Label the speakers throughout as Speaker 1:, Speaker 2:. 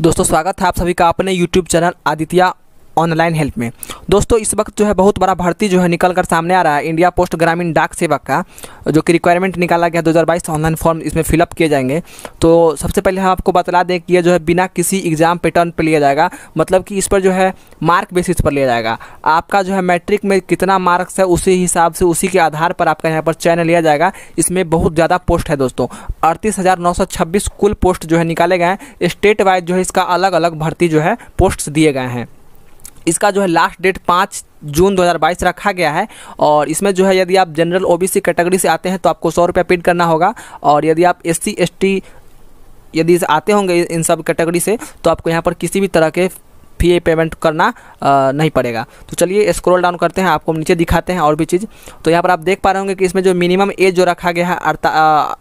Speaker 1: दोस्तों स्वागत है आप सभी का अपने YouTube channel Aditya online help में दोस्तों इस वक्त जो है बहुत बड़ा भर्ती जो है निकल कर सामने आ रहा है इंडिया पोस्ट ग्रामीण डाक सेवा का जो कि रिक्वायरमेंट निकाला गया 2022 ऑनलाइन फॉर्म इसमें फिलअप किए जाएंगे तो सबसे पहले हम आपको बतला दें कि यह जो है बिना किसी एग्ज़ाम पैटर्न पर लिया जाएगा मतलब कि इस पर जो है मार्क बेसिस पर लिया जाएगा आपका जो है मैट्रिक में कितना मार्क्स है उसी हिसाब से उसी के आधार पर आपका यहाँ पर चयन लिया जाएगा इसमें बहुत ज़्यादा पोस्ट है दोस्तों अड़तीस कुल पोस्ट जो है निकाले गए हैं स्टेट वाइज जो है इसका अलग अलग भर्ती जो है पोस्ट दिए गए हैं इसका जो है लास्ट डेट पाँच जून 2022 रखा गया है और इसमें जो है यदि आप जनरल ओबीसी कैटेगरी से आते हैं तो आपको सौ रुपया पेड करना होगा और यदि आप एस सी यदि आते होंगे इन सब कैटेगरी से तो आपको यहाँ पर किसी भी तरह के फी पेमेंट करना आ, नहीं पड़ेगा तो चलिए स्क्रॉल डाउन करते हैं आपको नीचे दिखाते हैं और भी चीज़ तो यहाँ पर आप देख पा रहे होंगे कि इसमें जो मिनिमम एज जो रखा गया है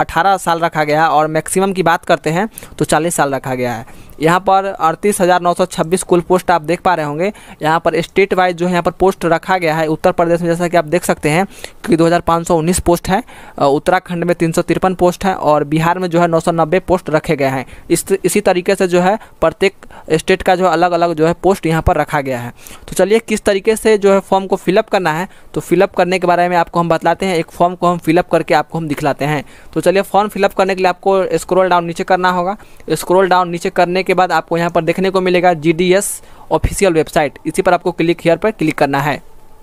Speaker 1: अठारह साल रखा गया है और मैक्सिमम की बात करते हैं तो चालीस साल रखा गया है यहाँ पर अड़तीस हज़ार नौ सौ छब्बीस कुल पोस्ट आप देख पा रहे होंगे यहाँ पर स्टेट वाइज जो है यहाँ पर पोस्ट रखा गया है उत्तर प्रदेश में जैसा कि आप देख सकते हैं कि दो हज़ार पाँच सौ उन्नीस पोस्ट है उत्तराखंड में तीन सौ तिरपन पोस्ट है और बिहार में जो है नौ सौ नब्बे पोस्ट रखे गए हैं इस इसी तरीके से जो है प्रत्येक स्टेट का जो है अलग अलग जो है पोस्ट यहाँ पर रखा गया है तो चलिए किस तरीके से जो है फॉर्म को फिलअप करना है तो फिलअप करने के बारे में आपको हम बतलाते हैं एक फॉर्म को हम फिलअप करके आपको हम दिखलाते हैं तो चलिए फॉर्म फिलअप करने के लिए आपको स्क्रोल डाउन नीचे करना होगा स्क्रोल डाउन नीचे करने करने के बाद आपको यहाँ पर देखने को मिलेगा G D S official website इसी पर आपको क्लिक हेयर पर क्लिक करना है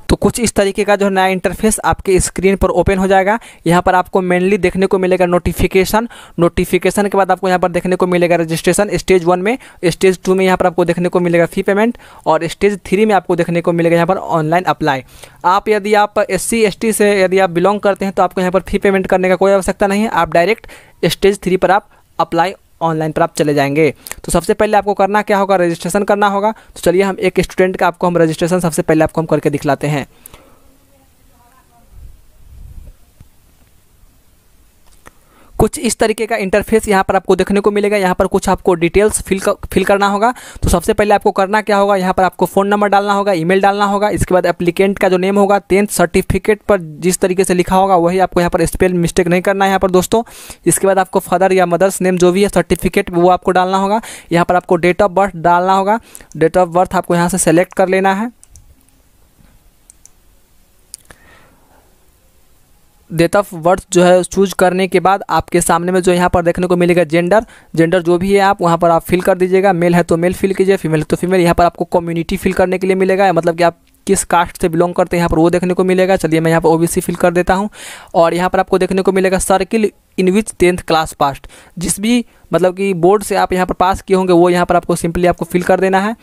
Speaker 1: तो कुछ इस तरीके का जो है नया इंटरफेस आपके स्क्रीन पर ओपन हो जाएगा यहाँ पर आपको मेनली देखने को मिलेगा नोटिफिकेशन नोटिफिकेशन के बाद आपको यहाँ पर देखने को मिलेगा रजिस्ट्रेशन स्टेज वन में स्टेज टू में यहाँ पर आपको देखने को मिलेगा फी पेमेंट और स्टेज थ्री में आपको देखने को मिलेगा यहाँ पर ऑनलाइन अप्लाई आप यदि आप एस सी से यदि आप बिलोंग करते हैं तो आपको यहाँ पर फी पेमेंट करने का कोई आवश्यकता नहीं है आप डायरेक्ट स्टेज थ्री पर आप अप्लाई ऑनलाइन पर आप चले जाएंगे तो सबसे पहले आपको करना क्या होगा रजिस्ट्रेशन करना होगा तो चलिए हम एक स्टूडेंट का आपको हम रजिस्ट्रेशन सबसे पहले आपको हम करके दिखलाते हैं कुछ इस तरीके का इंटरफेस यहाँ पर आपको देखने को मिलेगा यहाँ पर कुछ आपको डिटेल्स फिल कर, फिल करना होगा तो सबसे पहले आपको करना क्या होगा यहाँ पर आपको फ़ोन नंबर डालना होगा ईमेल डालना होगा इसके बाद एप्लीकेंट का जो नेम होगा टेंथ सर्टिफिकेट पर जिस तरीके से लिखा होगा वही आपको यहाँ पर स्पेल मिस्टेक नहीं करना है यहाँ पर दोस्तों इसके बाद आपको फादर या मदर्स नेम जो भी है सर्टिफिकेट वो आपको डालना होगा यहाँ पर आपको डेट ऑफ बर्थ डालना होगा डेट ऑफ बर्थ आपको यहाँ से सेलेक्ट कर लेना है डेट ऑफ बर्थ जो है चूज करने के बाद आपके सामने में जो यहाँ पर देखने को मिलेगा जेंडर जेंडर जो भी है आप वहाँ पर आप फिल कर दीजिएगा मेल है तो मेल फिल कीजिए फीमेल है तो फीमेल यहाँ पर आपको कम्युनिटी फिल करने के लिए मिलेगा मतलब कि आप किस कास्ट से बिलोंग करते हैं यहाँ पर वो देखने को मिलेगा चलिए मैं यहाँ पर ओबीसी फिल कर देता हूँ और यहाँ पर आपको देखने को मिलेगा circle in which tenth class passed जिस भी मतलब कि बोर्ड से आप यहाँ पर पास किए होंगे वो यहाँ पर आपको सिंपली आपको फिल कर देना है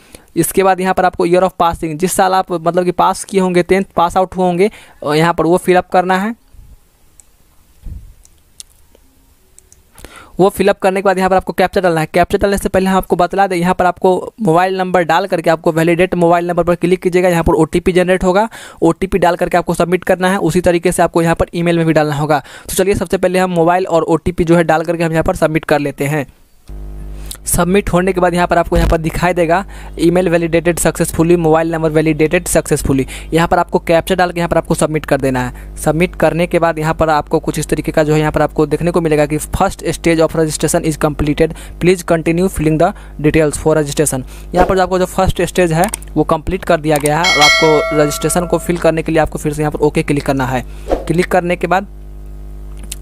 Speaker 1: इसके बाद यहाँ पर आपको ईयर ऑफ पासिंग जिस साल आप मतलब कि पास किए होंगे टेंथ पास आउट हुए होंगे यहाँ पर वो फिलअप करना है वो फिलअप करने के बाद यहाँ पर आपको कैप्चा डालना है कैप्चा डालने से पहले हम आपको बतला दें यहाँ पर आपको मोबाइल नंबर डाल करके आपको वैलिडेट मोबाइल नंबर पर क्लिक कीजिएगा यहाँ पर ओ जनरेट होगा ओ डाल करके आपको सबमिट करना है उसी तरीके से आपको यहाँ पर ई में भी डालना होगा तो चलिए सबसे पहले हम मोबाइल और ओ जो है डाल करके हम यहाँ पर सबमिट कर लेते हैं सबमिट होने के बाद यहाँ पर आपको यहाँ पर दिखाई देगा email validated successfully mobile number validated successfully यहाँ पर आपको कैप्चर डाल के यहाँ पर आपको सबमिट कर देना है सबमिट करने के बाद यहाँ पर आपको कुछ इस तरीके का जो है यहाँ पर आपको देखने को मिलेगा कि first stage of registration is completed please continue filling the details for registration यहाँ पर आपको जो फर्स्ट स्टेज है वो कम्प्लीट कर दिया गया है और आपको रजिस्ट्रेशन को फिल करने के लिए आपको फिर से यहाँ पर ओके क्लिक करना है क्लिक करने के बाद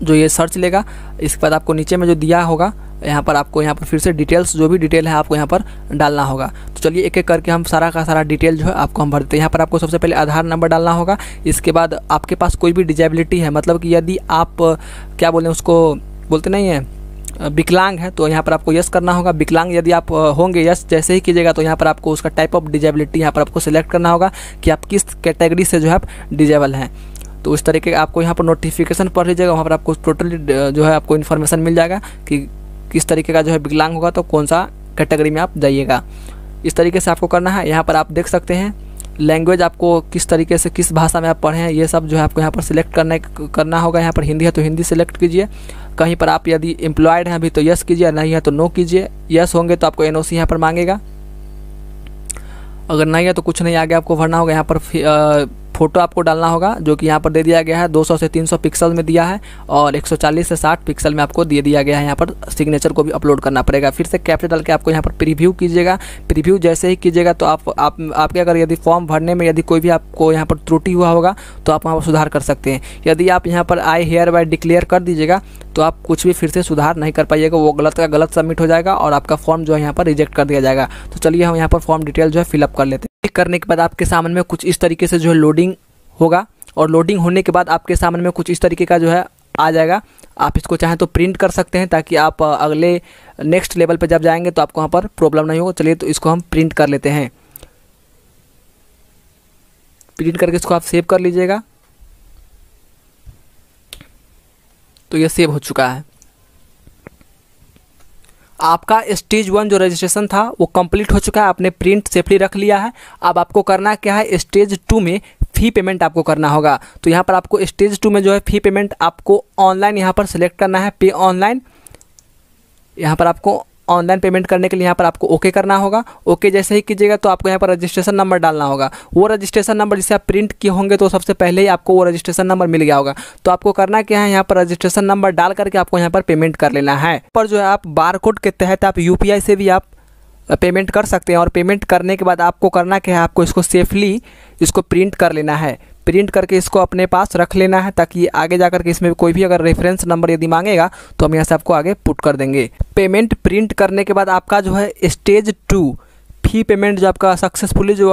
Speaker 1: जो ये सर्च लेगा इसके बाद आपको नीचे में जो दिया होगा यहाँ पर आपको यहाँ पर फिर से डिटेल्स जो भी डिटेल है आपको यहाँ पर डालना होगा तो चलिए एक एक करके हम सारा का सारा डिटेल जो है आपको हम भर देते हैं यहाँ पर आपको सबसे पहले आधार नंबर डालना होगा इसके बाद आपके पास कोई भी डिजेबिलिटी है मतलब कि यदि आप क्या बोलें उसको बोलते नहीं हैं विकलांग है तो यहाँ पर आपको यस करना होगा विकलांग यदि आप होंगे यस जैसे ही कीजिएगा तो यहाँ पर आपको उसका टाइप ऑफ डिजेबिलिटी यहाँ पर आपको सिलेक्ट करना होगा कि आप किस कैटेगरी से जो है आप डिजेबल हैं तो उस तरीके का आपको यहाँ पर नोटिफिकेशन पढ़ लीजिएगा वहाँ पर आपको टोटली जो है आपको इन्फॉर्मेशन मिल जाएगा कि किस तरीके का जो है विकलांग होगा तो कौन सा कैटेगरी में आप जाइएगा इस तरीके से आपको करना है यहाँ पर आप देख सकते हैं लैंग्वेज आपको किस तरीके से किस भाषा में आप पढ़ें ये सब जो है आपको यहाँ पर सिलेक्ट करने करना होगा यहाँ पर हिंदी है तो हिंदी सेलेक्ट कीजिए कहीं पर आप यदि एम्प्लॉयड हैं अभी तो यस कीजिए नहीं है तो नो कीजिए यस होंगे तो आपको एन ओ सी यहाँ पर मांगेगा अगर नहीं है तो कुछ नहीं आगे आपको भरना होगा यहाँ पर फ़ोटो आपको डालना होगा जो कि यहाँ पर दे दिया गया है 200 से 300 पिक्सल में दिया है और 140 से 60 पिक्सल में आपको दे दिया गया है यहाँ पर सिग्नेचर को भी अपलोड करना पड़ेगा फिर से कैप्चर डाल के आपको यहाँ पर प्रीव्यू कीजिएगा प्रीव्यू जैसे ही कीजिएगा तो आप आप आपके अगर यदि फॉर्म भरने में यदि कोई भी आपको यहाँ पर त्रुटि हुआ होगा तो आप वहाँ पर सुधार कर सकते हैं यदि आप यहाँ पर आई हेयर बाय डिक्लेयर कर दीजिएगा तो आप कुछ भी फिर से सुधार नहीं कर पाइएगा वो गलत का गलत सबमिट हो जाएगा और आपका फॉर्म जो है यहाँ पर रिजेक्ट कर दिया जाएगा तो चलिए हम यहाँ पर फॉर्म डिटेल जो है फिलअप कर लेते हैं क्लिक करने के बाद आपके सामने में कुछ इस तरीके से जो है लोडिंग होगा और लोडिंग होने के बाद आपके सामने में कुछ इस तरीके का जो है आ जाएगा आप इसको चाहें तो प्रिंट कर सकते हैं ताकि आप अगले नेक्स्ट लेवल पर जब जाएंगे तो आपको वहाँ पर प्रॉब्लम नहीं होगा चलिए तो इसको हम प्रिंट कर लेते हैं प्रिंट करके इसको आप सेव कर लीजिएगा तो ये सेव हो चुका है आपका स्टेज वन जो रजिस्ट्रेशन था वो कंप्लीट हो चुका है आपने प्रिंट सेफली रख लिया है अब आपको करना क्या है स्टेज टू में फ़ी पेमेंट आपको करना होगा तो यहाँ पर आपको स्टेज टू में जो है फ़ी पेमेंट आपको ऑनलाइन यहाँ पर सेलेक्ट करना है पे ऑनलाइन यहाँ पर आपको ऑनलाइन पेमेंट करने के लिए यहाँ पर आपको ओके करना होगा ओके जैसे ही कीजिएगा तो आपको यहाँ पर रजिस्ट्रेशन नंबर डालना होगा वो रजिस्ट्रेशन नंबर जिसे आप प्रिंट किए होंगे तो सबसे पहले ही आपको वो रजिस्ट्रेशन नंबर मिल गया होगा तो आपको करना क्या है यहाँ पर रजिस्ट्रेशन नंबर डाल करके आपको यहाँ पर पेमेंट कर लेना है पर जो है आप कोड के तहत आप यू से भी आप पेमेंट कर सकते हैं और पेमेंट करने के बाद आपको करना क्या है आपको इसको सेफली इसको प्रिंट कर लेना है प्रिंट करके इसको अपने पास रख लेना है ताकि आगे जा के इसमें कोई भी अगर रेफरेंस नंबर यदि मांगेगा तो हम यहाँ से आपको आगे पुट कर देंगे पेमेंट प्रिंट करने के बाद आपका जो है स्टेज टू फी पेमेंट जो आपका सक्सेसफुली जो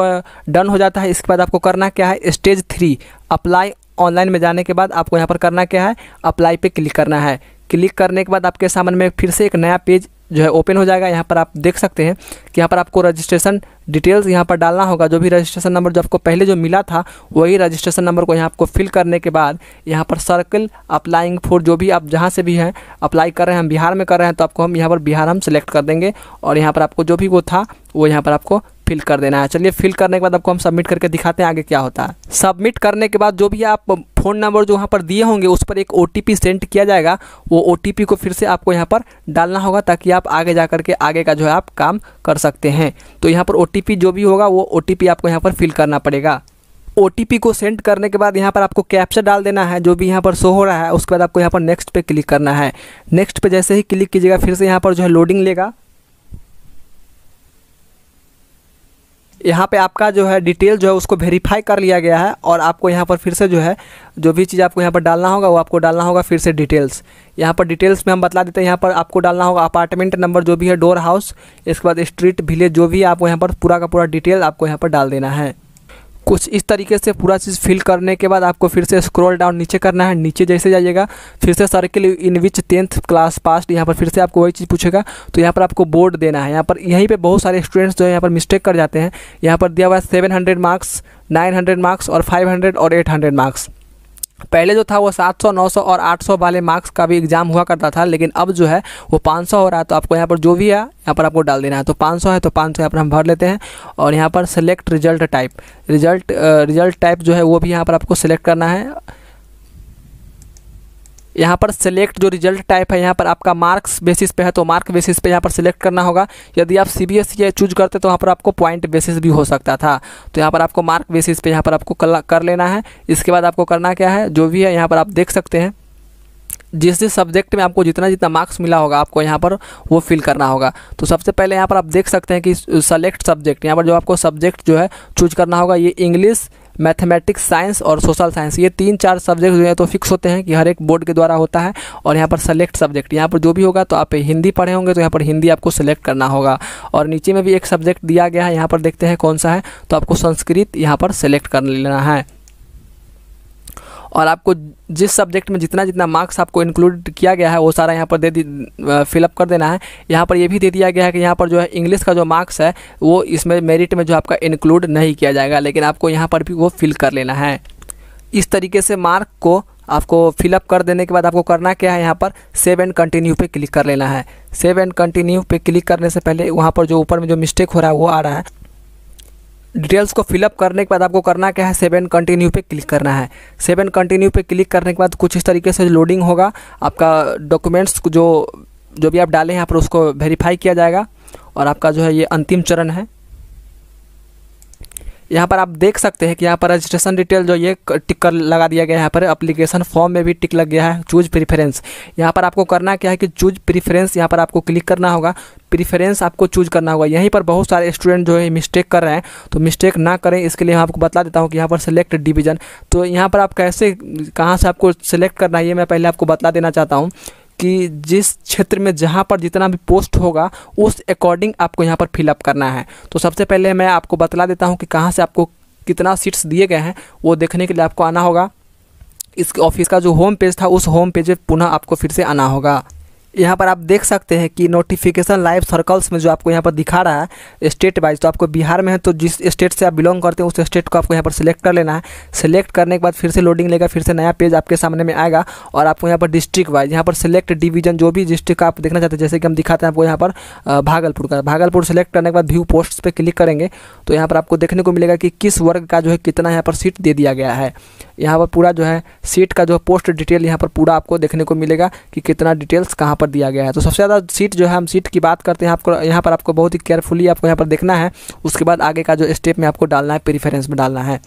Speaker 1: डन हो जाता है इसके बाद आपको करना क्या है स्टेज थ्री अप्लाई ऑनलाइन में जाने के बाद आपको यहाँ पर करना क्या है अप्लाई पे क्लिक करना है क्लिक करने के बाद आपके सामने में फिर से एक नया पेज जो है ओपन हो जाएगा यहाँ पर आप देख सकते हैं कि यहाँ पर आपको रजिस्ट्रेशन डिटेल्स यहाँ पर डालना होगा जो भी रजिस्ट्रेशन नंबर जो आपको पहले जो मिला था वही रजिस्ट्रेशन नंबर को यहाँ आपको फिल करने के बाद यहाँ पर सर्कल अप्लाइंग फॉर जो भी आप जहाँ से भी हैं अप्लाई कर रहे हैं हम बिहार में कर रहे हैं तो आपको हम यहाँ पर बिहार हम सेलेक्ट कर देंगे और यहाँ पर आपको जो भी वो था वो यहाँ पर आपको फिल कर देना है चलिए फिल करने के बाद आपको हम सबमिट करके दिखाते हैं आगे क्या होता है सबमिट करने के बाद जो भी आप फ़ोन नंबर जो वहाँ पर दिए होंगे उस पर एक ओ सेंड किया जाएगा वो ओ को फिर से आपको यहाँ पर डालना होगा ताकि आप आगे जा करके आगे का जो है आप काम कर सकते हैं तो यहाँ पर ओ जो भी होगा वो ओ आपको यहाँ पर फिल करना पड़ेगा ओ को सेंड करने के बाद यहाँ पर आपको कैप्चर डाल देना है जो भी यहाँ पर शो हो रहा है उसके बाद आपको यहाँ पर नेक्स्ट पे क्लिक करना है नेक्स्ट पे जैसे ही क्लिक कीजिएगा फिर से यहाँ पर जो है लोडिंग लेगा यहाँ पे आपका जो है डिटेल जो है उसको वेरीफाई कर लिया गया है और आपको यहाँ पर फिर से जो है जो भी चीज़ आपको यहाँ पर डालना होगा वो आपको डालना होगा फिर से डिटेल्स यहाँ पर डिटेल्स में हम बता देते हैं यहाँ पर आपको डालना होगा अपार्टमेंट नंबर जो भी है डोर हाउस इसके बाद स्ट्रीट विलेज जो भी आपको यहाँ पर पूरा का पूरा डिटेल आपको यहाँ पर डाल देना है कुछ इस तरीके से पूरा चीज़ फिल करने के बाद आपको फिर से स्क्रॉल डाउन नीचे करना है नीचे जैसे जाइएगा फिर से circle in which tenth class passed यहाँ पर फिर से आपको वही चीज़ पूछेगा तो यहाँ पर आपको बोर्ड देना है यहाँ पर यहीं पर बहुत सारे स्टूडेंट्स जो है यहाँ पर मिस्टेक कर जाते हैं यहाँ पर दिया हुआ है सेवन मार्क्स नाइन मार्क्स और फाइव और एट मार्क्स पहले जो था वो 700, 900 और 800 वाले मार्क्स का भी एग्ज़ाम हुआ करता था लेकिन अब जो है वो 500 हो रहा है तो आपको यहाँ पर जो भी है यहाँ पर आपको डाल देना है तो 500 है तो 500 यहाँ पर हम भर लेते हैं और यहाँ पर select result type result result type जो है वो भी यहाँ पर आपको सेलेक्ट करना है यहाँ पर सेलेक्ट जो रिजल्ट टाइप है यहाँ पर आपका मार्क्स बेसिस पे है तो मार्क बेसिस पे यहाँ पर सिलेक्ट करना होगा यदि आप C B S E choose करते तो वहाँ पर आपको पॉइंट बेसिस भी हो सकता था तो यहाँ पर आपको मार्क बेसिस पे यहाँ पर आपको कर लेना है इसके बाद आपको करना क्या है जो भी है यहाँ पर आप देख सकते हैं जिस जिस सब्जेक्ट में आपको जितना जितना मार्क्स मिला होगा आपको यहाँ पर वो फिल करना होगा तो सबसे पहले यहाँ पर आप देख सकते हैं कि सेलेक्ट सब्जेक्ट यहाँ पर जो आपको सब्जेक्ट जो है चूज करना होगा ये इंग्लिश मैथमेटिक्स साइंस और सोशल साइंस ये तीन चार सब्जेक्ट जो है तो फिक्स होते हैं कि हर एक बोर्ड के द्वारा होता है और यहाँ पर सेलेक्ट सब्जेक्ट यहाँ पर जो भी होगा तो आप हिंदी पढ़े होंगे तो यहाँ पर हिंदी आपको सेलेक्ट करना होगा और नीचे में भी एक सब्जेक्ट दिया गया है यहाँ पर देखते हैं कौन सा है तो आपको संस्कृत यहाँ पर सेलेक्ट कर लेना है और आपको जिस सब्जेक्ट में जितना जितना मार्क्स आपको इंक्लूड किया गया है वो सारा यहाँ पर दे दी फिलअप कर देना है यहाँ पर ये भी दे दिया गया है कि यहाँ पर जो है इंग्लिश का जो मार्क्स है वो इसमें मेरिट में जो आपका इंक्लूड नहीं किया जाएगा लेकिन आपको यहाँ पर भी वो फिल कर लेना है इस तरीके से मार्क को आपको फिलअप कर देने के बाद आपको करना क्या है यहाँ पर सेव एंड कंटिन्यू पे क्लिक कर लेना है सेव एंड कंटिन्यू पे क्लिक करने से पहले वहाँ पर जो ऊपर में जो मिस्टेक हो रहा है वो आ रहा है डिटेल्स को फिलअप करने के बाद आपको करना क्या है सेवन कंटिन्यू पे क्लिक करना है सेवन कंटिन्यू पे क्लिक करने के बाद कुछ इस तरीके से लोडिंग होगा आपका डॉक्यूमेंट्स जो जो भी आप डाले हैं यहाँ पर उसको वेरीफाई किया जाएगा और आपका जो है ये अंतिम चरण है यहाँ पर आप देख सकते हैं कि यहाँ पर रजिस्ट्रेशन डिटेल जो ये टिक कर लगा दिया गया है यहाँ पर अप्लीकेशन फॉर्म में भी टिक लग गया है चूज प्रिफरेंस यहाँ पर आपको करना क्या है कि चूज प्रीफरेंस यहाँ पर आपको क्लिक करना होगा प्रीफरेंस आपको चूज करना होगा यहीं पर बहुत सारे स्टूडेंट जो है मिस्टेक कर रहे हैं तो मिस्टेक ना करें इसके लिए मैं आपको बता देता हूँ कि यहाँ पर सेलेक्ट डिवीजन तो यहाँ पर आप कैसे कहाँ से आपको सेलेक्ट करना है ये मैं पहले आपको बता देना चाहता हूँ कि जिस क्षेत्र में जहाँ पर जितना भी पोस्ट होगा उस अकॉर्डिंग आपको यहाँ पर फिलअप करना है तो सबसे पहले मैं आपको बतला देता हूँ कि कहाँ से आपको कितना सीट्स दिए गए हैं वो देखने के लिए आपको आना होगा इस ऑफिस का जो होम पेज था उस होम पेज पर पुनः आपको फिर से आना होगा यहाँ पर आप देख सकते हैं कि नोटिफिकेशन लाइव सर्कल्स में जो आपको यहाँ पर दिखा रहा है स्टेट वाइज तो आपको बिहार में है तो जिस स्टेट से आप बिलोंग करते हैं उस स्टेट को आपको यहाँ पर सिलेक्ट कर लेना है सिलेक्ट करने के बाद फिर से लोडिंग लेगा फिर से नया पेज आपके सामने में आएगा और आपको यहाँ पर डिस्ट्रिक्ट वाइज यहाँ पर सिलेक्ट डिवीजन जो भी डिस्ट्रिक्ट का आप देखना चाहते हैं जैसे कि हम दिखाते हैं आपको यहाँ पर भागलपुर का भागलपुर सेलेक्ट करने के बाद व्यू पोस्ट पर क्लिक करेंगे तो यहाँ पर आपको देखने को मिलेगा कि किस वर्ग का जो है कितना यहाँ पर सीट दे दिया गया है यहाँ पर पूरा जो है सीट का जो पोस्ट डिटेल यहाँ पर पूरा आपको देखने को मिलेगा कि कितना डिटेल्स कहाँ पर दिया गया है तो सबसे ज़्यादा सीट जो है हम सीट की बात करते हैं आपको यहाँ पर आपको बहुत ही केयरफुली आपको यहाँ पर देखना है उसके बाद आगे का जो स्टेप में आपको डालना है प्रीफरेंस में डालना है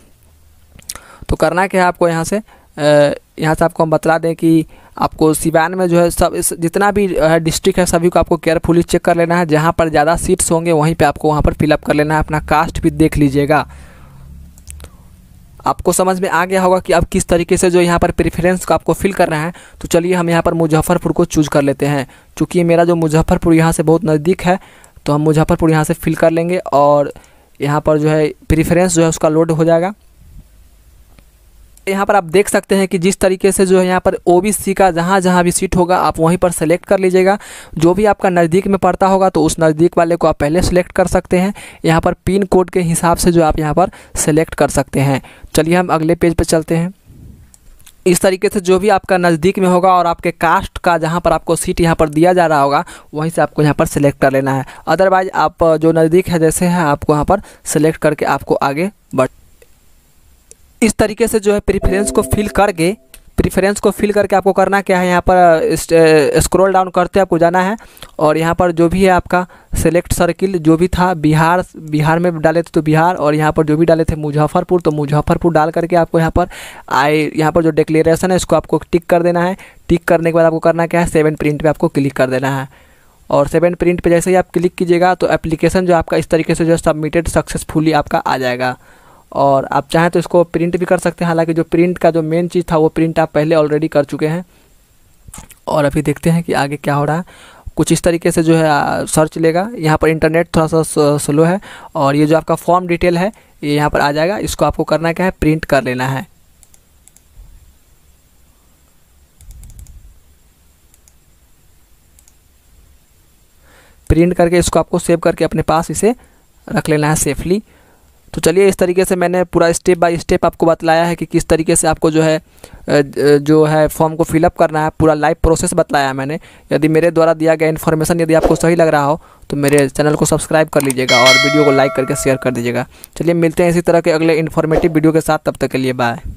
Speaker 1: तो करना क्या है आपको यहाँ से यहाँ से आपको हम बता दें कि आपको सिवान में जो है सब इस जितना भी डिस्ट्रिक्ट है सभी को आपको केयरफुली चेक कर लेना है जहाँ पर ज़्यादा सीट्स होंगे वहीं पे आपको वहाँ पर फिलअप कर लेना है अपना कास्ट भी देख लीजिएगा आपको समझ में आ गया होगा कि अब किस तरीके से जो यहाँ पर प्रेफरेंस को आपको फिल करना है तो चलिए हम यहाँ पर मुजफ्फरपुर को चूज कर लेते हैं चूँकि मेरा जो मुजफ्फरपुर यहाँ से बहुत नज़दीक है तो हम मुजफ्फरपुर यहाँ से फिल कर लेंगे और यहाँ पर जो है प्रेफरेंस जो है उसका लोड हो जाएगा यहाँ पर आप देख सकते हैं कि जिस तरीके से जो है यहाँ पर ओ का जहाँ जहाँ भी सीट होगा आप वहीं पर सेलेक्ट कर लीजिएगा जो भी आपका नज़दीक में पड़ता होगा तो उस नज़दीक वाले को आप पहले सेलेक्ट कर सकते हैं यहाँ पर पिन कोड के हिसाब से जो आप यहाँ पर सेलेक्ट कर सकते हैं चलिए हम अगले पेज पर चलते हैं इस तरीके से जो भी आपका नज़दीक में होगा और आपके कास्ट का जहाँ पर आपको सीट यहाँ पर दिया जा रहा होगा वहीं से आपको यहाँ पर सिलेक्ट कर लेना है अदरवाइज आप जो नज़दीक है जैसे हैं आपको यहाँ पर सिलेक्ट करके आपको आगे बढ़ इस तरीके से जो है प्रेफरेंस को फिल करके प्रीफरेंस को फिल करके आपको करना क्या है यहाँ पर स्क्रॉल डाउन करते आपको जाना है और यहाँ पर जो भी है आपका सेलेक्ट सर्किल जो भी था बिहार बिहार में डाले थे तो बिहार और यहाँ पर जो भी डाले थे मुजफ्फरपुर तो मुजफ्फरपुर डाल करके आपको यहाँ पर आई यहाँ पर जो डिक्लेरेशन है इसको आपको टिक कर देना है टिक करने के बाद आपको करना क्या है सेवन प्रिंट पर आपको क्लिक कर देना है और सेवन प्रिंट पर जैसे ही आप क्लिक कीजिएगा तो एप्लीकेशन जो आपका इस तरीके से जो सबमिटेड सक्सेसफुली आपका आ जाएगा और आप चाहें तो इसको प्रिंट भी कर सकते हैं हालांकि जो प्रिंट का जो मेन चीज़ था वो प्रिंट आप पहले ऑलरेडी कर चुके हैं और अभी देखते हैं कि आगे क्या हो रहा है कुछ इस तरीके से जो है सर्च लेगा यहाँ पर इंटरनेट थोड़ा सा स्लो है और ये जो आपका फॉर्म डिटेल है ये यहाँ पर आ जाएगा इसको आपको करना क्या है प्रिंट कर लेना है प्रिंट करके इसको आपको सेव करके अपने पास इसे रख लेना है सेफली तो चलिए इस तरीके से मैंने पूरा स्टेप बाय स्टेप आपको बतलाया है कि किस तरीके से आपको जो है जो है फॉर्म को फिलअप करना है पूरा लाइव प्रोसेस बतलाया है मैंने यदि मेरे द्वारा दिया गया इन्फॉर्मेशन यदि आपको सही लग रहा हो तो मेरे चैनल को सब्सक्राइब कर लीजिएगा और वीडियो को लाइक करके शेयर कर दीजिएगा चलिए मिलते हैं इसी तरह के अगले इन्फॉर्मेटिव वीडियो के साथ तब तक के लिए बाय